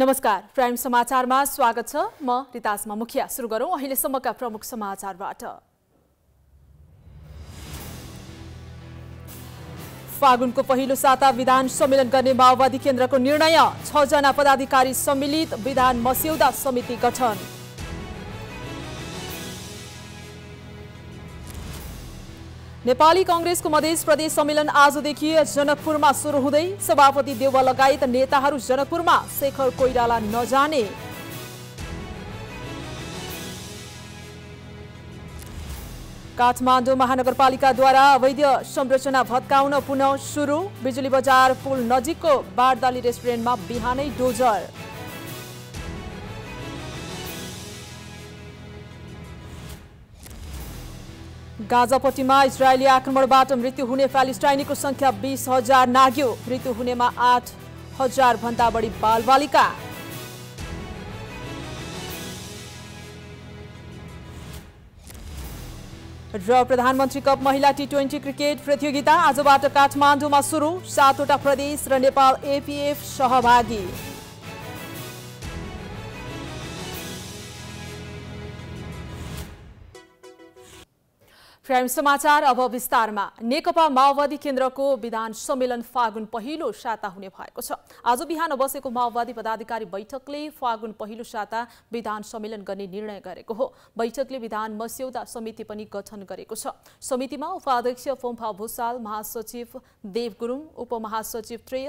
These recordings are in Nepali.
नमस्कार प्राइम समाचारमा स्वागत छ म रितासमा मुखिया सुरु गरौँ अहिलेसम्मका प्रमुख समाचारबाट फागुनको पहिलो साता विधान सम्मेलन गर्ने माओवादी केन्द्रको निर्णय छजना पदाधिकारी सम्मिलित विधान मस्यौदा समिति गठन नेपाली कङ्ग्रेसको मधेस प्रदेश सम्मेलन आजदेखि जनकपुरमा सुरु हुँदै सभापति देव लगायत नेताहरू जनकपुरमा शेखर कोइराला नजाने काठमाडौँ महानगरपालिकाद्वारा अवैध संरचना भत्काउन पुनः सुरु बिजुली बजार पुल नजिकको बारदाली रेस्टुरेन्टमा बिहानै डोजर गाजापट्टिमा इजरायली आक्रमणबाट मृत्यु हुने प्यालेस्टाइनीको संख्या बिस हजार नाग्यो मृत्यु हुनेमा आठ हजार भन्दा बढी बालबालिका र प्रधानमन्त्री कप महिला टी ट्वेन्टी क्रिकेट प्रतियोगिता आजबाट काठमाडौँमा सुरु सातवटा प्रदेश र नेपाल एपिएफ सहभागी क्राइम समाचार अब विस्तारमा नेकपा माओवादी केन्द्रको विधान सम्मेलन फागुन पहिलो साता हुने भएको छ आज बिहान बसेको माओवादी पदाधिकारी बैठकले फागुन पहिलो साता विधान सम्मेलन गर्ने निर्णय गरेको हो बैठकले विधान मस्यौदा समिति पनि गठन गरेको छ समितिमा उपाध्यक्ष फोम्फा भूषाल महासचिव देव गुरुङ उपमहासचिव त्रेय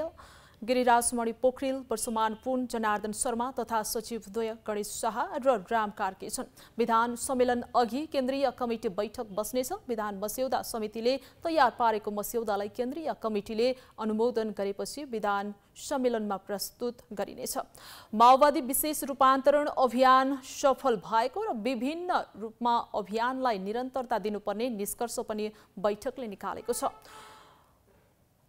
गिरिराज मणि पोखरेल वर्षमान पुन जनार्दन शर्मा तथा सचिव द्वय गणेश शाह र राम कार्के छन् विधान सम्मेलन अघि केन्द्रीय कमिटी बैठक बस्नेछ विधान मस्यौदा समितिले तयार पारेको मस्यौदालाई केन्द्रीय कमिटिले अनुमोदन गरेपछि विधान सम्मेलनमा प्रस्तुत गरिनेछ माओवादी विशेष रूपान्तरण अभियान सफल भएको र विभिन्न रूपमा अभियानलाई निरन्तरता दिनुपर्ने निष्कर्ष पनि बैठकले निकालेको छ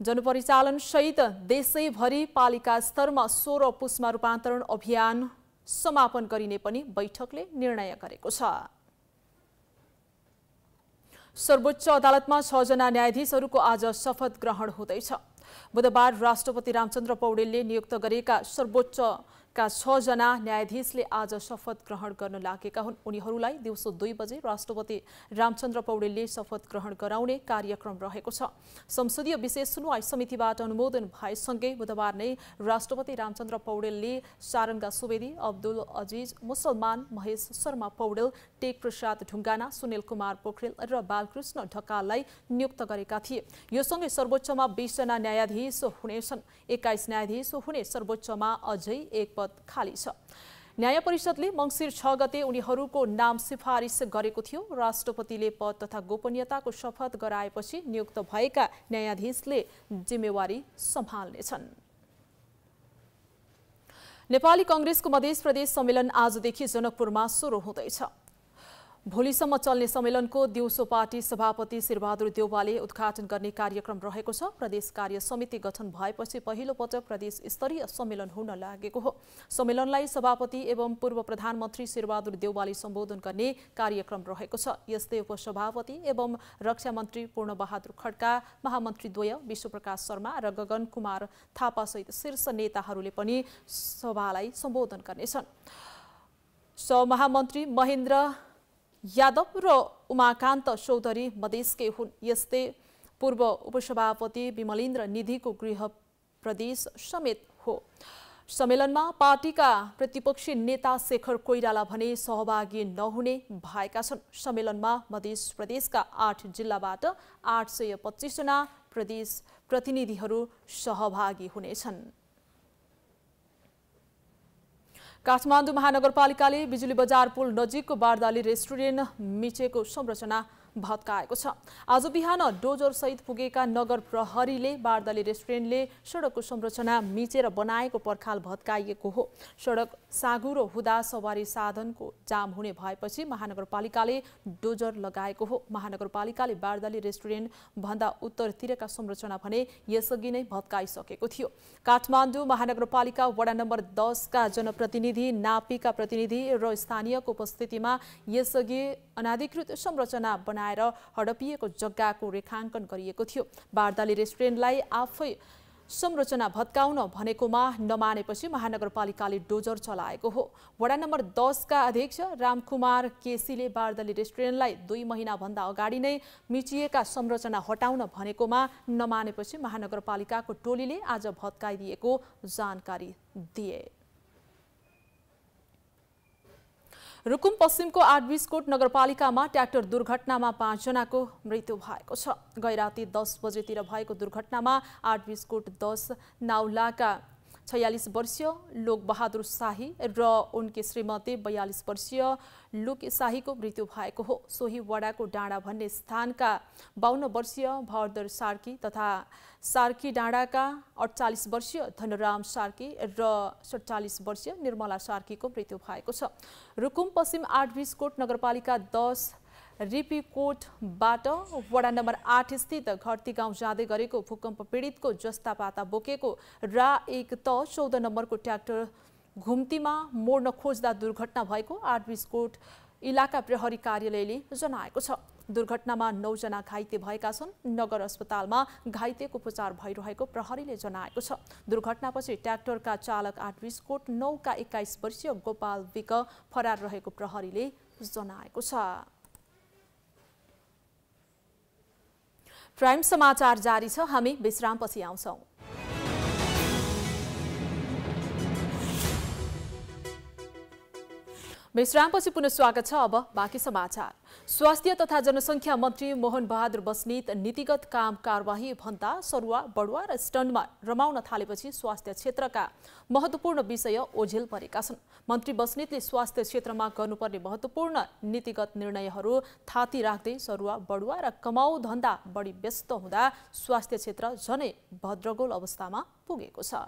जनपरिचालन सहित देशैभरि पालिका स्तरमा सोह्र पुष्मा रूपान्तरण अभियान समापन गरिने पनि बैठकले निर्णय गरेको छ सर्वोच्च अदालतमा छजना न्यायाधीशहरूको आज शपथ ग्रहण हुँदैछ बुधबार राष्ट्रपति रामचन्द्र पौडेलले नियुक्त गरेका सर्वोच्च का छजना न्यायाधीशले आज शपथ ग्रहण गर्न लागेका हुन् उनीहरूलाई दिउँसो दुई बजे राष्ट्रपति रामचन्द्र पौडेलले शपथ ग्रहण गराउने कार्यक्रम रहेको छ संसदीय विशेष सुनवाई समितिबाट अनुमोदन भएसँगै बुधबार नै राष्ट्रपति रामचन्द्र पौडेलले सारङ्गा सुवेदी अब्दुल अजिज मुसलमान महेश शर्मा पौडेल टेक प्रसाद ढुङ्गाना सुनिल कुमार पोखरेल र बालकृष्ण ढकाललाई नियुक्त गरेका थिए यो सँगै सर्वोच्चमा बिसजना न्यायाधीश हुनेछन् एक्काइस न्यायाधीश हुने सर्वोच्चमा अझै एक पद खाली छ न्याय परिषदले मङ्सिर छ गते उनीहरूको नाम सिफारिस गरेको थियो राष्ट्रपतिले पद तथा गोपनीयताको शपथ गराएपछि नियुक्त भएका न्यायाधीशले जिम्मेवारी सम्हाल्नेछन् नेपाली कङ्ग्रेसको मधेस प्रदेश सम्मेलन आजदेखि जनकपुरमा सुरु हुँदैछ भोलिसम्म चल्ने सम्मेलनको दिउँसो पार्टी सभापति शिरबहादुर देउवाले उद्घाटन गर्ने कार्यक्रम रहेको छ प्रदेश कार्य समिति गठन भएपछि पहिलो पटक प्रदेश स्तरीय सम्मेलन हुन लागेको हो सम्मेलनलाई सभापति एवं पूर्व प्रधानमन्त्री शिरबहादुर देउवाले सम्बोधन गर्ने कार्यक्रम रहेको छ यस्तै उपसभापति एवं रक्षा मन्त्री पूर्णबहादुर खड्का द्वय विश्वप्रकाश शर्मा र गगन कुमार थापा सहित शीर्ष नेताहरूले पनि सभालाई सम्बोधन गर्नेछन् स महामन्त्री महेन्द्र यादव र उमाकान्त चौधरी मधेसकै हुन् यस्तै पूर्व उपसभापति विमलेन्द्र निधिको गृह प्रदेश समेत हो सम्मेलनमा पार्टीका प्रतिपक्षी नेता शेखर कोइराला भने सहभागी नहुने भएका छन् सम्मेलनमा मधेस प्रदेशका आठ जिल्लाबाट आठ सय पच्चिसजना प्रदेश प्रतिनिधिहरू सहभागी हुनेछन् काठमाडौँ महानगरपालिकाले बिजुली बजार पुल नजिकको बारदाली रेस्टुरेन्ट मिचेको संरचना भत्काएको छ आज बिहान डोजरसहित पुगेका नगर प्रहरीले बार्दली रेस्टुरेन्टले सडकको संरचना मिचेर बनाएको पर्खाल भत्काइएको हो सडक साँगुरो हुँदा सवारी साधनको जाम हुने भएपछि महानगरपालिकाले डोजर लगाएको हो महानगरपालिकाले बार्दली रेस्टुरेन्ट भन्दा उत्तरतिरका संरचना भने यसअघि नै भत्काइसकेको थियो काठमाडौँ महानगरपालिका वडा नम्बर दसका जनप्रतिनिधि नापीका प्रतिनिधि र स्थानीयको उपस्थितिमा यसअघि अनाधिकृत संरचना बनाएर हडपिएको जग्गाको रेखाङ्कन गरिएको थियो बारदाली रेस्टुरेन्टलाई आफै संरचना भत्काउन भनेकोमा नमानेपछि महानगरपालिकाले डोजर चलाएको हो वडा नम्बर दसका अध्यक्ष रामकुमार केसीले बार्दली रेस्टुरेन्टलाई दुई महिनाभन्दा अगाडि नै मिचिएका संरचना हटाउन भनेकोमा नमानेपछि महानगरपालिकाको टोलीले आज भत्काइदिएको जानकारी दिए रुकुम पश्चिमको आडबिसकोट नगरपालिकामा ट्र्याक्टर दुर्घटनामा पाँचजनाको मृत्यु भएको छ गैराती दस बजेतिर भएको दुर्घटनामा आडबिसकोट दस नाउलाका छयालिस वर्षीय लोकबहादुर शाही र उनकी श्रीमती बयालिस वर्षीय लोक शाहीको मृत्यु भएको हो सोही वडाको डाँडा भन्ने स्थानका बाहन्न वर्षीय भरदर सार्की तथा सार्की डाँडाका अडचालिस वर्षीय धनराम सार्की र सडचालिस वर्षीय निर्मला सार्कीको मृत्यु भएको छ रुकुम पश्चिम कोट नगरपालिका दस रिपीकोटबाट वडा नम्बर आठ स्थित घरती गाउँ जाँदै गरेको भूकम्प पीडितको जस्ता पाता बोकेको रा एक त चौध नम्बरको ट्र्याक्टर घुम्तीमा मोड्न खोज्दा दुर्घटना भएको आठ कोट इलाका प्रहरी कार्यालयले जनाएको छ दुर्घटनामा नौजना घाइते भएका छन् नगर अस्पतालमा घाइतेको उपचार भइरहेको प्रहरीले जनाएको छ दुर्घटनापछि ट्र्याक्टरका चालक आठविस्कोट नौका एक्काइस वर्षीय गोपाल विक फरार रहेको प्रहरीले जनाएको छ प्राइम समाचार जारी छ हामी विश्रामपछि आउँछौँ विश्रामपछि पुनः स्वागत छ अब बाँकी समाचार स्वास्थ्य तथा जनसङ्ख्या मन्त्री मोहन बहादुर बस्नेत नीतिगत काम कारवाही भन्दा सरुवा बडुवा र स्टन्डमा रमाउन थालेपछि स्वास्थ्य क्षेत्रका महत्त्वपूर्ण विषय ओझेल परेका छन् मन्त्री बस्नेतले स्वास्थ्य क्षेत्रमा गर्नुपर्ने महत्त्वपूर्ण नीतिगत निर्णयहरू थाती राख्दै सरुवा बडुवा र कमाउ धन्दा बढी व्यस्त हुँदा स्वास्थ्य क्षेत्र झनै भद्रगोल अवस्थामा पुगेको छ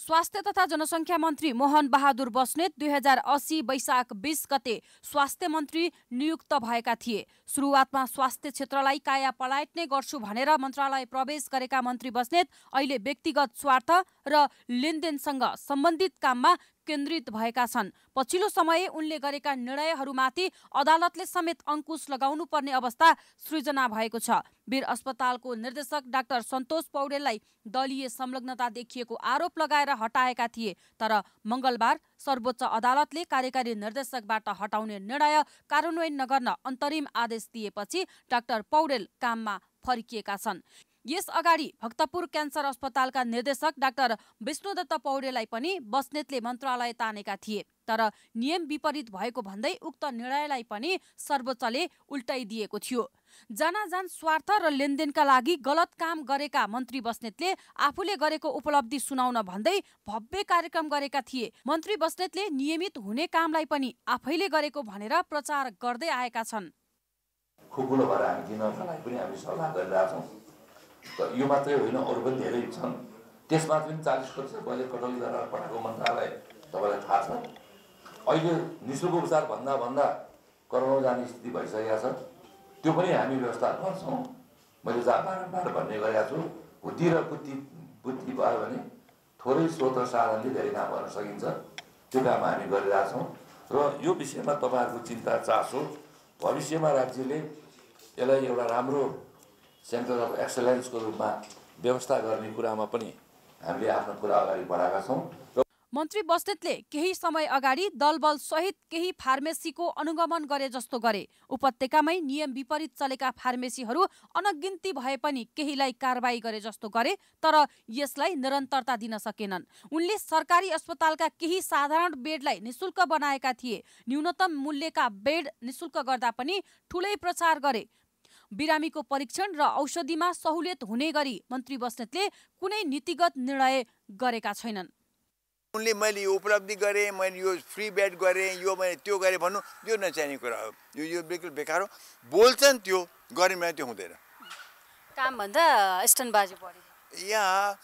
स्वास्थ्य तथा जनसङ्ख्या मन्त्री मोहन बहादुर बस्नेत दुई हजार अस्सी वैशाख बिस गते स्वास्थ्य मन्त्री नियुक्त भएका थिए सुरुवातमा स्वास्थ्य क्षेत्रलाई काया पलायत नै गर्छु भनेर मन्त्रालय प्रवेश गरेका मन्त्री बस्नेत अहिले व्यक्तिगत स्वार्थ र लेनदेनसँग सम्बन्धित काममा केन्द्रित भएका छन् पछिल्लो समय उनले गरेका निर्णयहरूमाथि अदालतले समेत अङ्कुश लगाउनु पर्ने अवस्था सृजना भएको छ वीर अस्पतालको निर्देशक डाक्टर सन्तोष पौडेललाई दलीय संलग्नता देखिएको आरोप लगाएर हटाएका थिए तर मङ्गलबार सर्वोच्च अदालतले कार्यकारी निर्देशकबाट हटाउने निर्णय कार्यान्वयन नगर्न अन्तरिम आदेश दिएपछि डाक्टर पौडेल काममा फर्किएका छन् यस अगाडि भक्तपुर क्यान्सर अस्पतालका निर्देशक डाक्टर विष्णुदत्त पौडेलाई पनि बस्नेतले मन्त्रालय तानेका थिए तर नियम विपरीत भएको भन्दै उक्त निर्णयलाई पनि सर्वोच्चले उल्टाइदिएको थियो जनाजान स्वार्थ र लेनदेनका लागि गलत काम गरेका मन्त्री बस्नेतले आफूले गरेको उपलब्धि सुनाउन भन्दै भव्य कार्यक्रम गरेका थिए मन्त्री बस्नेतले नियमित हुने कामलाई पनि आफैले गरेको भनेर प्रचार गर्दै आएका छन् यो मात्रै होइन अरू पनि धेरै छन् त्यसमा पनि चालिस प्रतिशत मैले कटौती गरेर पठाएको मन्त्रालय तपाईँलाई थाहा छ अहिले नि शुल्क उपचार भन्दा भन्दा करोडौँ जाने स्थिति भइसकेको छ त्यो पनि हामी व्यवस्था गर्छौँ मैले जहाँ बारम्बार भन्ने गरेका छु हुत्ती र बुद्धि बुद्धि भयो भने थोरै स्रोत र साधनले धेरै काम गर्न सकिन्छ त्यो काम हामी गरिरहेछौँ र यो विषयमा तपाईँहरूको चिन्ता चासो भविष्यमा राज्यले यसलाई एउटा राम्रो सेन्टर अफ एक्सलेन्सको रूपमा व्यवस्था गर्ने कुरामा पनि हामीले आफ्नो कुरा अगाडि बढाएका छौँ मन्त्री बस्नेतले केही समय अगाडि दलबल सहित केही फार्मेसीको अनुगमन गरे जस्तो गरे उपत्यकामै नियम विपरीत चलेका फार्मेसीहरू अनगिन्ती भए पनि केहीलाई कारवाही गरे जस्तो गरे तर यसलाई निरन्तरता दिन सकेनन् उनले सरकारी अस्पतालका केही साधारण बेडलाई निशुल्क बनाएका थिए न्यूनतम मूल्यका बेड निशुल्क गर्दा पनि ठुलै प्रचार गरे बिरामीको परीक्षण र औषधिमा सहुलियत हुने गरी मन्त्री बस्नेतले कुनै नीतिगत निर्णय गरेका छैनन् उनले मैले यो उपलब्धि गरेँ मैले यो फ्री बेड गरेँ यो मैले त्यो गरेँ भन्नु यो नचाहिने कुरा हो यो यो बिल्कुल बेकार हो बोल्छन् त्यो गरेमा त्यो हुँदैन कामभन्दा स्टनबाजी बढी यहाँ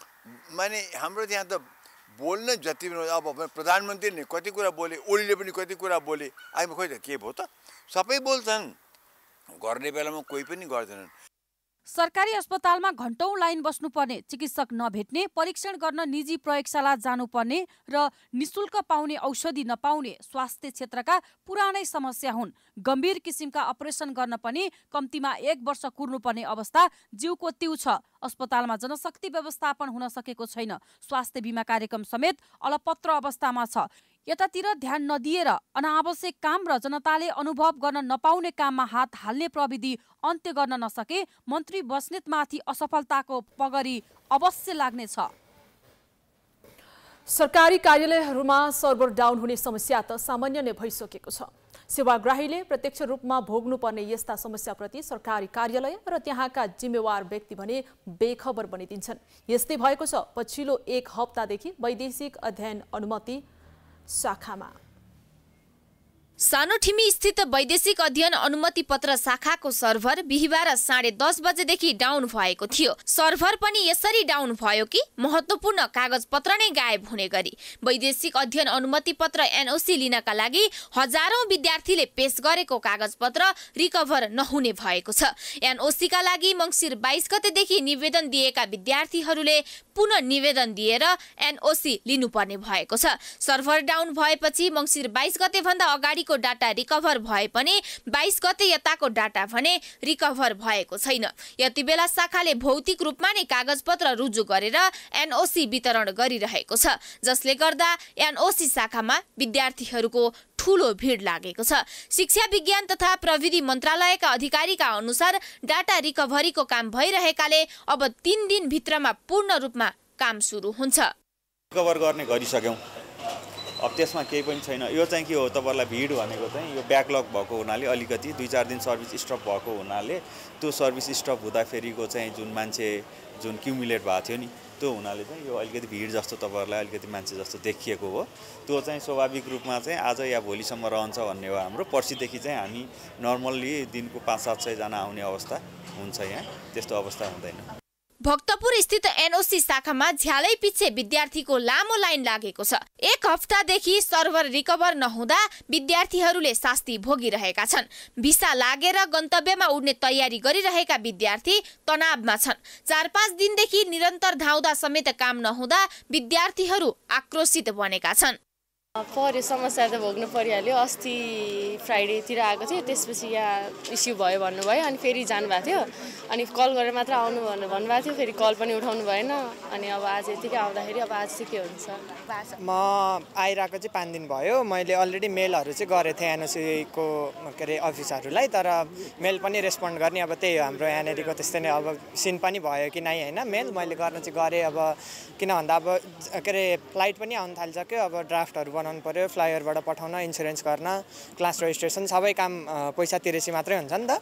माने हाम्रो त्यहाँ त बोल्न जति पनि अब प्रधानमन्त्रीले कति कुरा बोले ओलीले पनि कति कुरा बोले अहिले खोइ त के भयो त सबै बोल्छन् गर्ने बेलामा कोही पनि गर्दैनन् सरकारी अस्पतालमा घन्टौँ लाइन बस्नुपर्ने चिकित्सक नभेट्ने परीक्षण गर्न निजी प्रयोगशाला जानुपर्ने र निशुल्क पाउने औषधि नपाउने स्वास्थ्य क्षेत्रका पुरानै समस्या हुन् गम्भीर किसिमका अपरेसन गर्न पनि कम्तीमा एक वर्ष कुर्नुपर्ने अवस्था जिउको तिउ छ अस्पतालमा जनशक्ति व्यवस्थापन हुन सकेको छैन स्वास्थ्य बिमा कार्यक्रम समेत अलपत्र अवस्थामा छ यतातिर ध्यान नदिएर अनावश्यक काम र जनताले अनुभव गर्न नपाउने काममा हात हाल्ने प्रविधि अन्त्य गर्न नसके मन्त्री बस्नेतमाथि असफलताको पगरी अवश्य लाग्नेछ सरकारी कार्यालयहरूमा सर्भर डाउन हुने समस्या त सामान्य नै भइसकेको छ सेवाग्राहीले प्रत्यक्ष रूपमा भोग्नुपर्ने यस्ता समस्याप्रति सरकारी कार्यालय र त्यहाँका जिम्मेवार व्यक्ति भने बेखबर बनिदिन्छन् यस्तै भएको छ पछिल्लो एक हप्तादेखि वैदेशिक अध्ययन अनुमति 刷卡嘛，सानोठिमी स्थित वैदेशिक अध्ययन अनुमति पत्र शाखाको सर्भर बिहिबार साढे दस बजेदेखि डाउन भएको थियो सर्भर पनि यसरी डाउन भयो कि महत्त्वपूर्ण कागजपत्र नै गायब हुने गरी वैदेशिक अध्ययन अनुमति पत्र एनओसी लिनका लागि हजारौँ विद्यार्थीले पेश गरेको कागजपत्र रिकभर नहुने भएको छ एनओसीका लागि मङ्सिर बाइस गतेदेखि निवेदन दिएका विद्यार्थीहरूले पुनः निवेदन दिएर एनओसी लिनुपर्ने भएको छ सर्भर डाउन भएपछि मङ्सिर बाइस भन्दा अगाडि भोलिको डाटा रिकभर भए पनि बाइस गते यताको डाटा भने रिकभर भएको छैन यति बेला शाखाले भौतिक रूपमा नै कागजपत्र रुजु गरेर एनओसी वितरण गरिरहेको छ जसले गर्दा एनओसी शाखामा विद्यार्थीहरूको ठुलो भिड लागेको छ शिक्षा विज्ञान तथा प्रविधि मन्त्रालयका अधिकारीका अनुसार डाटा रिकभरीको काम भइरहेकाले अब तिन दिनभित्रमा पूर्ण रूपमा काम सुरु हुन्छ रिकभर गर्ने गरिसक्यौँ अब त्यसमा केही पनि छैन यो चाहिँ के हो तपाईँहरूलाई भिड भनेको चाहिँ यो ब्याकलग भएको हुनाले अलिकति दुई चार दिन सर्भिस स्टप भएको हुनाले त्यो सर्भिस स्टप हुँदाखेरिको चाहिँ जुन मान्छे जुन क्युमुलेट भएको थियो नि त्यो हुनाले चाहिँ यो अलिकति भिड जस्तो तपाईँहरूलाई अलिकति मान्छे जस्तो देखिएको हो त्यो चाहिँ स्वाभाविक रूपमा चाहिँ आज या भोलिसम्म रहन्छ भन्ने हो हाम्रो पर्सिदेखि चाहिँ हामी नर्मल्ली दिनको पाँच सात सयजना आउने अवस्था हुन्छ यहाँ त्यस्तो अवस्था हुँदैन भक्तपुर स्थित एनओसी शाखामा झ्यालै पिच्छे विद्यार्थीको लामो लाइन लागेको छ एक हप्तादेखि सर्भर रिकभर नहुँदा विद्यार्थीहरूले शास्ति भोगिरहेका छन् भिसा लागेर गन्तव्यमा उड्ने तयारी गरिरहेका विद्यार्थी तनावमा छन् चार पाँच दिनदेखि निरन्तर धाउँदा समेत काम नहुँदा विद्यार्थीहरू आक्रोशित बनेका छन् पऱ्यो समस्या त भोग्नु परिहाल्यो अस्ति फ्राइडेतिर आएको थियो त्यसपछि यहाँ इस्यु भयो भन्नुभयो अनि फेरि जानुभएको थियो अनि कल गरेर मात्र आउनु भनेर भन्नुभएको थियो फेरि कल पनि उठाउनु भएन अनि अब आज यतिकै आउँदाखेरि अब आज चाहिँ के हुन्छ म आइरहेको चाहिँ पाँच दिन भयो मैले अलरेडी मेलहरू चाहिँ गरेको थिएँ एनओसीको e के अरे अफिसहरूलाई तर मेल पनि रेस्पोन्ड गर्ने अब त्यही हो हाम्रो यहाँनिरको त्यस्तै नै अब सिन पनि भयो कि नै होइन मेल मैले गर्न चाहिँ गरेँ अब किन भन्दा अब के अरे फ्लाइट पनि आउनु थालिसक्यो अब ड्राफ्टहरू बनाउनु पऱ्यो फ्लायरबाट पठाउन इन्सुरेन्स गर्न क्लास रेजिस्ट्रेसन सबै काम पैसा तिरेसी मात्रै हुन्छ नि त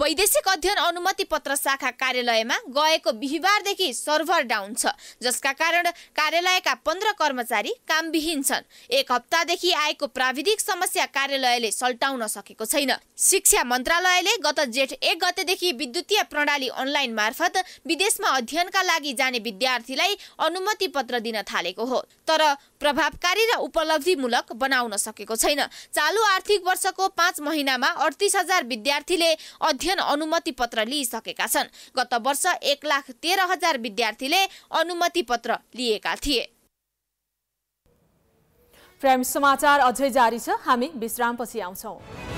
वैदेशिक अध्ययन अनुमति पत्र शाखा कार्यालयमा गएको बिहिबारदेखि सर्भर डाउन छ जसका कारण कार्यालयका पन्ध्र कर्मचारी कामविहीन छन् एक हप्तादेखि आएको प्राविधिक समस्या कार्यालयले सल्टाउन सकेको छैन शिक्षा मन्त्रालयले गत जेठ एक गतेदेखि विद्युतीय प्रणाली अनलाइन मार्फत विदेशमा अध्ययनका लागि जाने विद्यार्थीलाई अनुमति पत्र दिन थालेको हो तर प्रभावकारी र उपलब्धिमूलक बनाउन सकेको छैन चालु आर्थिक वर्षको पाँच महिनामा अडतिस हजार विद्यार्थीले अध्ययन अनुमति पत्र लिइसकेका छन् गत वर्ष एक लाख तेह्र हजार विद्यार्थीले अनुमति पत्र लिएका थिए समाचार अझै जारी छ हामी विश्रामपछि आउँछौँ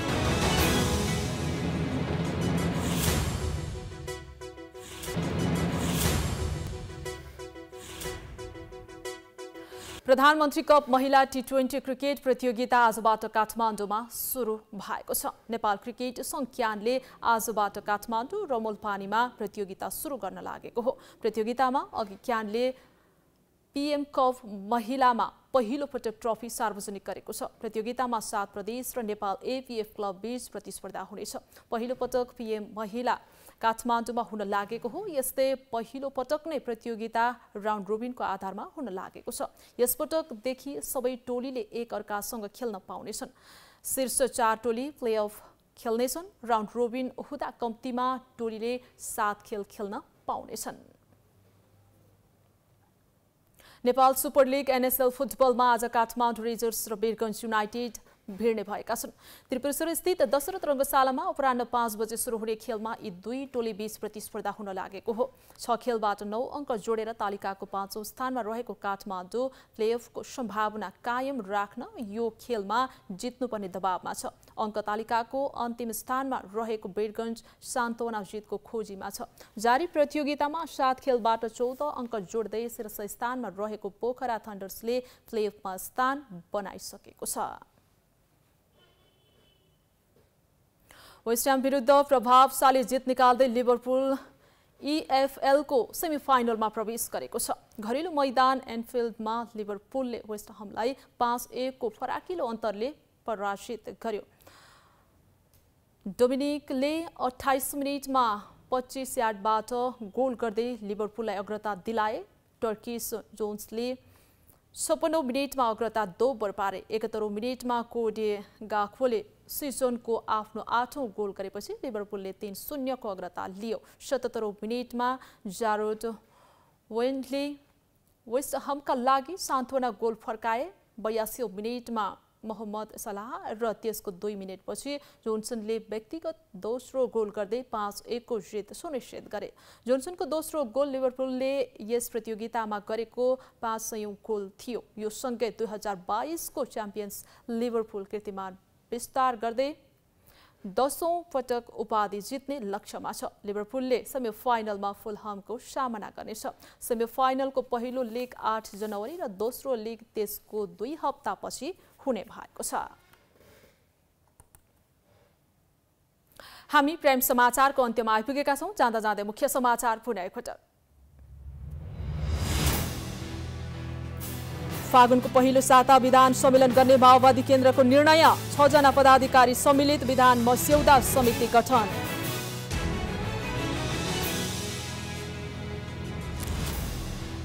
प्रधानमन्त्री कप महिला टी ट्वेन्टी क्रिकेट प्रतियोगिता आजबाट काठमाडौँमा सुरु भएको छ नेपाल क्रिकेट क्यानले आजबाट काठमाडौँ र मुलपानीमा प्रतियोगिता सुरु गर्न लागेको हो प्रतियोगितामा अघि क्यानले पिएम कप महिलामा पहिलो पटक ट्रफी सार्वजनिक गरेको छ प्रतियोगितामा सात प्रदेश र नेपाल एपिएफ क्लब बीच प्रतिस्पर्धा हुनेछ पहिलो पटक पिएम महिला काठमाडौँमा हुन लागेको हो यस्तै पहिलो पटक नै प्रतियोगिता राउन्ड रोबिनको आधारमा हुन लागेको छ यसपटकदेखि सबै टोलीले एक अर्कासँग खेल्न पाउनेछन् शीर्ष चार टोली प्लेअफ खेल्नेछन् राउन्ड रोबिन हुँदा कम्तीमा टोलीले सात खेल खेल्न पाउनेछन् नेपाल सुपर लिग एनएसएल फुटबलमा आज काठमाडौँ रेजर्स र बिरगन्ज युनाइटेड भिड्ने भएका छन् त्रिपुरेश्वर स्थित दशरथ रङ्गशालामा अपरान्ह पाँच बजे सुरु हुने खेलमा यी दुई टोली बीच प्रतिस्पर्धा हुन लागेको हो छ खेलबाट नौ अङ्क जोडेर तालिकाको पाँचौँ स्थानमा रहेको काठमाडौँ प्लेअफको सम्भावना कायम राख्न यो खेलमा जित्नुपर्ने दबावमा छ अङ्क तालिकाको अन्तिम स्थानमा रहेको बेडगन्ज सान्तवना जितको खोजीमा छ जारी प्रतियोगितामा सात खेलबाट चौध अङ्क जोड्दै शीर्ष स्थानमा रहेको पोखरा थन्डर्सले प्लेअफमा स्थान बनाइसकेको छ वेस्टह्याम विरुद्ध प्रभावशाली जित निकाल्दै लिभरपुल इएफएलको e सेमिफाइनलमा प्रवेश गरेको छ घरेलु मैदान एन्फिल्डमा लिभरपुलले वेस्टहमलाई पाँच एकको फराकिलो अन्तरले पराजित गर्यो डोमिनिकले अठाइस मिनटमा पच्चिस यार्डबाट गोल गर्दै लिभरपुललाई अग्रता दिलाए टर्किस जोन्सले छप्पन्नौ मिनटमा अग्रता दोब्बर पारे एकहत्तरौँ मिनटमा कोडे गाखोले सिजोनको आफ्नो आठौँ गोल गरेपछि लिभरपुलले तिन शून्यको अग्रता लियो सतहत्तरौँ मिनटमा जारोड वेन्डले हमका लागि सान्त्वना गोल फर्काए बयासी मिनटमा मोहम्मद सलाह र त्यसको दुई मिनटपछि जोन्सनले व्यक्तिगत दोस्रो गोल गर्दै पाँच एकको जित सुनिश्चित गरे जोन्सनको दोस्रो गोल लिभरपुलले यस प्रतियोगितामा गरेको पाँच सयौँ गोल थियो यो सँगै दुई हजार बाइसको च्याम्पियन्स लिभरपुल कृतिमान विस्तार गर्दै दसौँ पटक उपाधि जित्ने लक्ष्यमा छ लिभरपुलले सेमी फाइनलमा फुलहामको सामना गर्नेछ सेमी फाइनलको पहिलो लिग आठ जनवरी र दोस्रो लिग त्यसको दुई हप्तापछि हुने भएको छ हामी प्राइम समाचारको अन्त्यमा आइपुगेका छौँ जाँदा जाँदै मुख्य समाचार पुनः एकपटक फागुनको पहिलो साता विधान सम्मेलन गर्ने माओवादी केन्द्रको निर्णय छजना पदाधिकारी सम्मिलित विधान मस्यौदा समिति गठन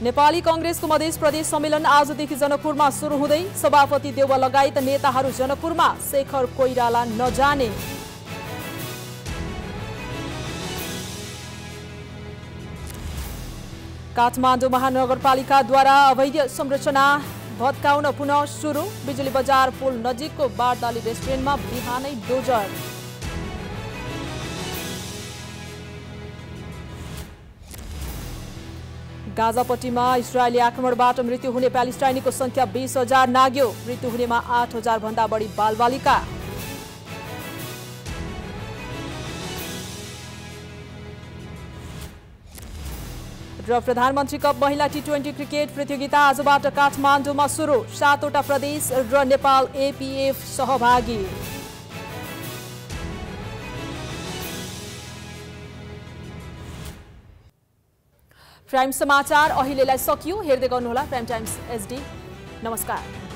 नेपाली कङ्ग्रेसको मधेस प्रदेश सम्मेलन आजदेखि जनकपुरमा सुरु हुँदै सभापति देव लगायत नेताहरू जनकपुरमा शेखर कोइराला नजाने काठमाडौँ महानगरपालिकाद्वारा अवैध संरचना भत्काउन पुनः सुरु बिजुली बजार पुल नजिकको बारदाली रेस्टुरेन्टमा बिहानै डोजर गाजापट्टिमा इजरायली आक्रमणबाट मृत्यु हुने प्यालिस्टाइनीको संख्या बिस हजार नाग्यो मृत्यु हुनेमा आठ हजार भन्दा बढी बालबालिका र प्रधानमन्त्री कप महिला टी ट्वेन्टी क्रिकेट प्रतियोगिता आजबाट काठमाडौँमा सुरु सातवटा प्रदेश र नेपाल एपिएफ सहभागी प्राइम समाचार अहिलेलाई सकियो हेर्दै गर्नुहोला प्राइम टाइम्स एसडी नमस्कार